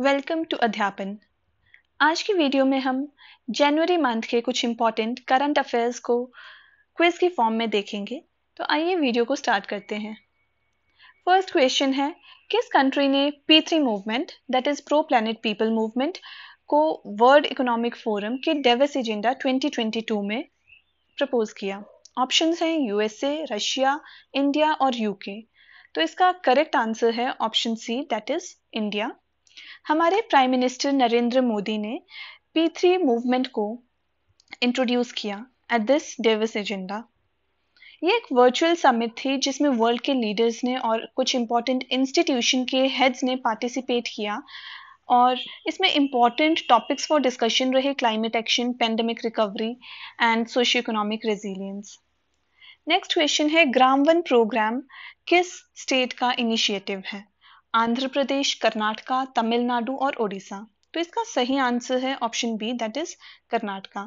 Welcome to अध्यापन आज की वीडियो में हम जनवरी मंथ के कुछ इम्पॉर्टेंट करंट अफेयर्स को क्विज की फॉर्म में देखेंगे तो आइए वीडियो को स्टार्ट करते हैं फर्स्ट क्वेश्चन है किस कंट्री ने P three movement that is pro planet people movement को वर्ल्ड इकोनॉमिक फोरम के डेविस एजेंडा 2022 में प्रपोज किया ऑप्शंस हैं यूएसए रशिया इंडिया और यूके तो इसका करेक्ट आंसर है option C that is India हमारे प्राइम मिनिस्टर नरेंद्र मोदी ने पी थ्री मूवमेंट को इंट्रोड्यूस किया एट दिस डेविस एजेंडा ये एक वर्चुअल समिट थी जिसमें वर्ल्ड के लीडर्स ने और कुछ इंपॉर्टेंट इंस्टीट्यूशन के हेड्स ने पार्टिसिपेट किया और इसमें इम्पॉर्टेंट टॉपिक्स फॉर डिस्कशन रहे climate action pandemic recovery and socio economic resilience next question है ग्राम वन प्रोग्राम किस स्टेट का इनिशिएटिव है आंध्र प्रदेश कर्नाटका तमिलनाडु और ओडिशा तो इसका सही आंसर है option B that is Karnataka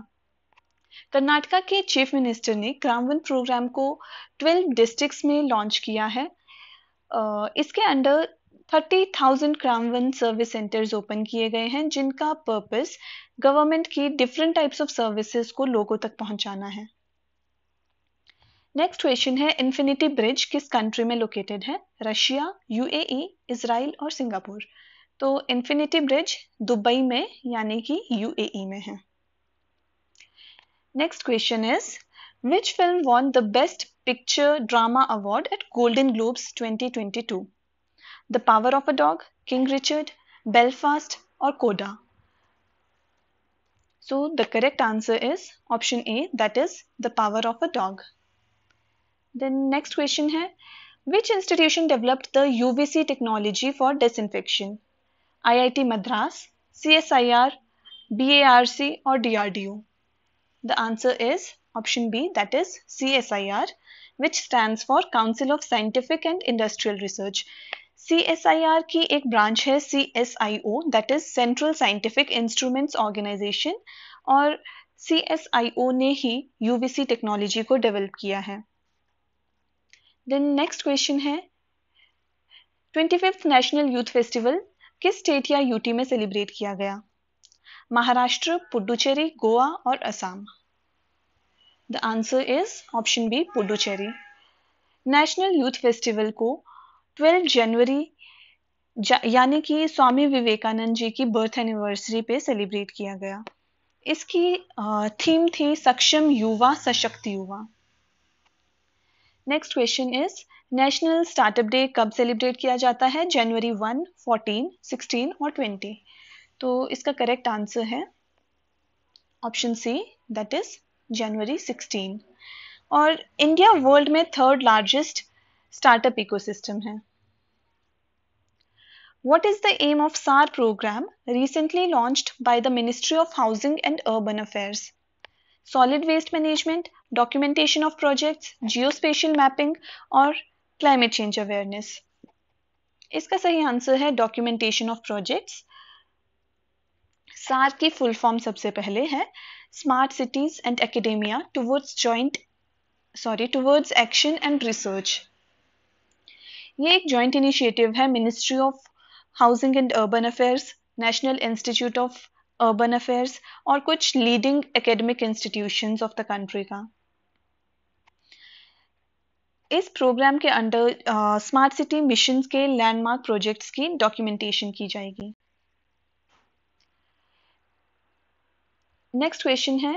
Karnataka के चीफ मिनिस्टर ने ग्रामवन प्रोग्राम को 12 डिस्ट्रिक्ट्स में लॉन्च किया है इसके अंडर 30,000 ग्रामवन सर्विस सेंटर्स ओपन किए गए हैं जिनका पर्पस गवर्नमेंट की डिफरेंट टाइप्स ऑफ सर्विसेज को लोगों तक पहुंचाना है नेक्स्ट क्वेश्चन है इन्फिनिटी ब्रिज किस कंट्री में लोकेटेड है रशिया यूएई इजराइल और सिंगापुर तो इन्फिनिटी ब्रिज दुबई में यानी कि यूएई e में है next question is which film won the best picture drama award at golden globes 2022 the power of a dog king Richard Belfast और CODA so the correct answer is option A that is the power of a dog then next question है which institution developed the UVC technology for dis disinfection IIT Madras C S I R B A R C और D D R O the answer is option B that is C S I R which stand for council of scientific and industrial research C S I R की एक branch है C S I O that is central scientific instruments organisation और C S I O ने ही U B C technology को develop किया है then next question है twenty fifth national youth festival किस स्टेट या यूटी में सेलिब्रेट किया गया महाराष्ट्र पुडुचेरी गोवा और Assam the answer is option B Puducherry national youth festival को 12 जनवरी यानी कि स्वामी विवेकानंद जी की बर्थ एनिवर्सरी पे सेलिब्रेट किया गया इसकी थीम थी सक्षम युवा सशक्त युवा next question is national startup day कब सेलिब्रेट किया जाता है जनवरी वन फोर्टीन सिक्सटीन और ट्वेंटी तो इसका करेक्ट आंसर है option C that is January sixteen और इंडिया वर्ल्ड में थर्ड लार्जेस्ट स्टार्टअप इकोसिस्टम है what is the aim of SAAR programme recently launch by the ministry of housing and urban affairs solid waste management documentation of projects, geospatial mapping और climate change awareness इसका सही answer है documentation of projects सार की full form सबसे पहले है smart cities and academia towards joint sorry towards action and research ये एक जॉइंट इनिशिएटिव है ministry of housing and urban affairs national institute of urban affairs और कुछ leading academic institutions of the country का इस प्रोग्राम के under smart city mission के landmark projects की डॉक्यूमेंटेशन की जाएगी नेक्स्ट क्वेश्चन है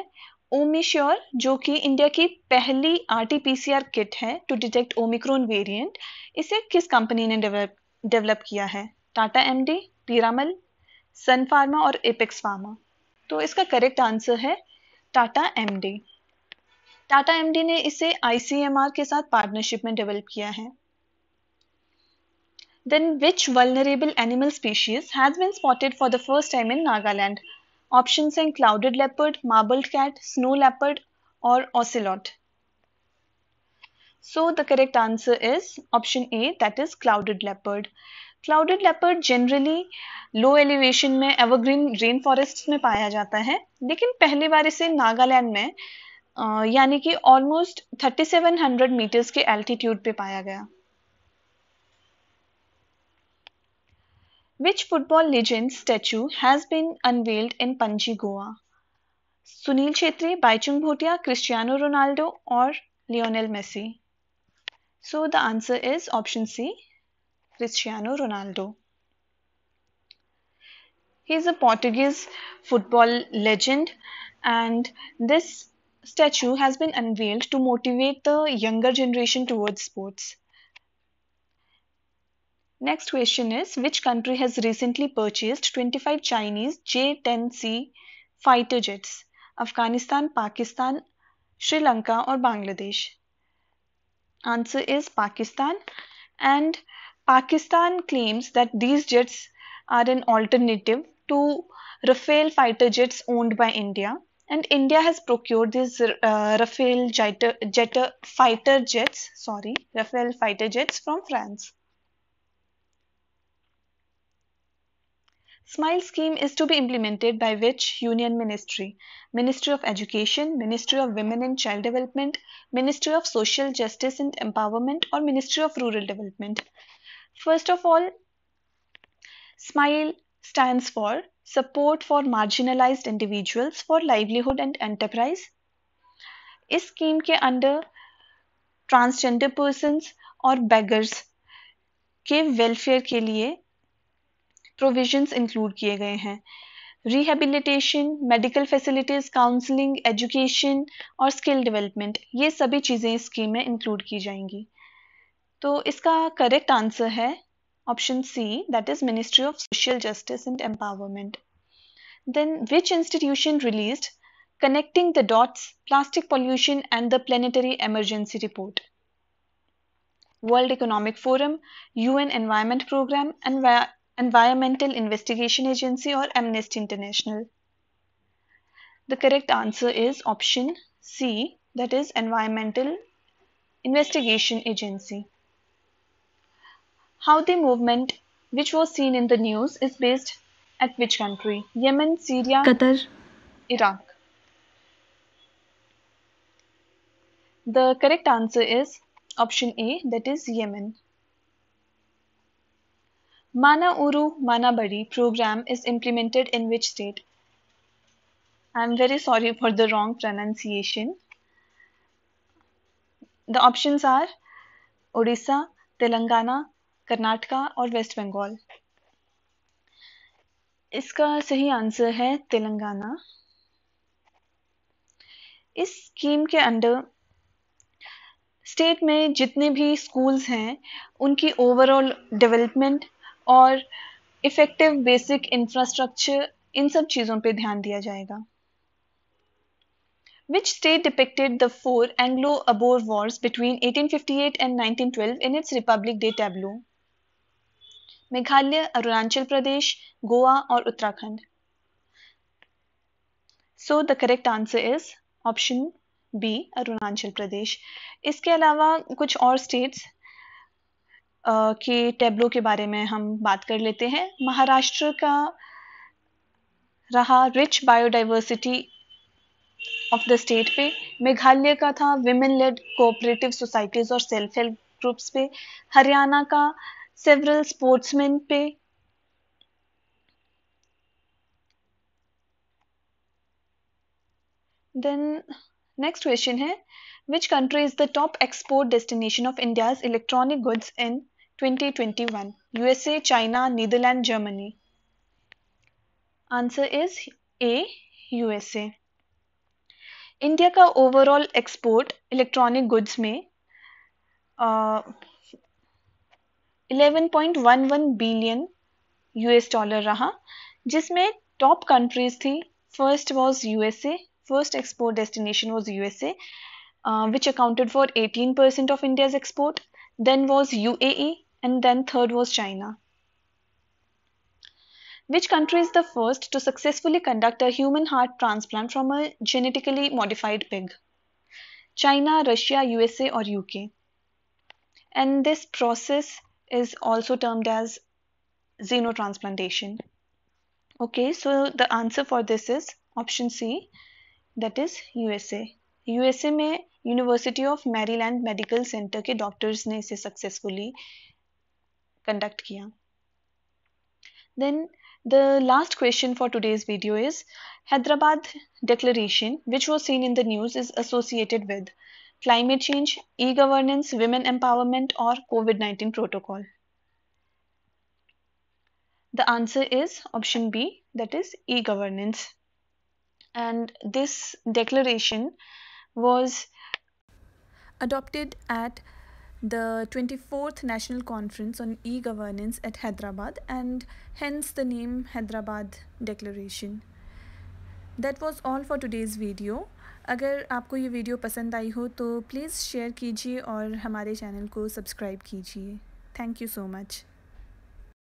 ओमिश्योर जो कि इंडिया की पहली आरटीपीसीआर किट है टू डिटेक्ट ओमिक्रोन वेरिएंट इसे किस कंपनी ने डेवलप किया है Tata MD Piramal Sun pharma और एपिक्स फार्मा तो इसका करेक्ट आंसर है टाटा एमडी टाटा एमडी ने इसे आईसीएमआर के साथ पार्टनरशिप में डेवलप किया है then which vulnerable animal species has been spotted for the first time in Nagaland option हैं clouded leopard marbled cat snow leopard और ocelot so the correct answer is option A that is clouded leopard clouded leopard generally low elevation में evergreen rain forest में पाया जाता है लेकिन पहली बार इसे नागालैंड में यानी कि ऑलमोस्ट 3700 मीटर्स के एल्टीट्यूड पे पाया गया which football legend statue has been unveiled in Panaji Goa Sunil Chhetri Bhaichung Bhutia Cristiano Ronaldo और Lionel Messi so the answer is option C Cristiano Ronaldo. He is a Portuguese football legend and this statue has been unveiled to motivate the younger generation towards sports. Next question is which country has recently purchased 25 Chinese J-10C fighter jets? Afghanistan, Pakistan, Sri Lanka or Bangladesh? Answer is Pakistan and Pakistan claims that these jets are an alternative to Rafale fighter jets owned by India. And India has procured these uh, Rafale fighter jets, sorry, Rafale fighter jets from France. SMILE scheme is to be implemented by which union ministry? Ministry of Education, Ministry of Women and Child Development, Ministry of Social Justice and Empowerment or Ministry of Rural Development? First of all, SMILE stands for Support for Marginalized Individuals for Livelihood and Enterprise. इस scheme के under transgender persons और beggars के welfare के लिए provisions include किए गए हैं rehabilitation medical facilities counselling education और स्किल डेवलपमेंट ये सभी चीज़ें इस स्कीम में इंक्लूड की जाएंगी तो इसका करेक्ट आंसर है option C that is ministry of social justice and empowerment then which institution release connecting the dots plastic pollution and the planetary emergency report world economic forum U N environment programme environmental investigation agency और amnesty international the correct answer is option C that is environmental investigation agency How the movement, which was seen in the news, is based at which country? Yemen, Syria, Qatar, Iraq. The correct answer is option A, that is Yemen. Mana Uru Mana Bari program is implemented in which state? I'm very sorry for the wrong pronunciation. The options are Odisha, Telangana, Karnataka और West Bengal इसका सही answer है तेलंगाना इस scheme के under state में जितने भी schools हैं उनकी ओवरऑल डेवलपमेंट और इफेक्टिव बेसिक इंफ्रास्ट्रक्चर इन सब चीज़ों पे ध्यान दिया जाएगा which state depicted the four Anglo Abor wars between 1858 and 1912 in its republic day tableau Meghalaya Arunachal Pradesh Goa और Uttarakhand so the correct answer is option B Arunachal Pradesh इसके अलावा कुछ और स्टेट्स के टेबलो के बारे में हम बात कर लेते हैं महाराष्ट्र का रहा rich biodiversity of the state पे मेघालय का था विमेन लेड कोऑपरेटिव सोसाइटीज और सेल्फ हेल्प ग्रुप्स पे हरियाणा का several sportsmen pay. Then next question है which country is the top export destination of India's electronic goods in 2021? USA, China, Netherlands, Germany. Answer is A. USA. India का overall export electronic goods में 11.11 billion US dollar रहा जिसमें top countries थी first was USA first export destination was USA which accounted for 18 percent of India's export then was UAE and then third was China which country is the first to successfully conduct a human heart transplant from a genetically modified pig China Russia USA और UK and this process is also termed as xenotransplantation. Okay, so the answer for this is option C, that is USA. USA में University of Maryland Medical Center के doctors ने इसे successfully conduct किया then the last question for today's video is hyderabad declaration which was seen in the news is associated with climate change, e-governance, women empowerment or COVID-19 protocol? The answer is option B that is e-governance. And this declaration was adopted at the 24th National Conference on E-Governance at Hyderabad and hence the name Hyderabad Declaration. That was all for today's video. अगर आपको ये video पसंद आई हो तो please share कीजिए और हमारे channel को सब्सक्राइब कीजिए थैंक यू सो मच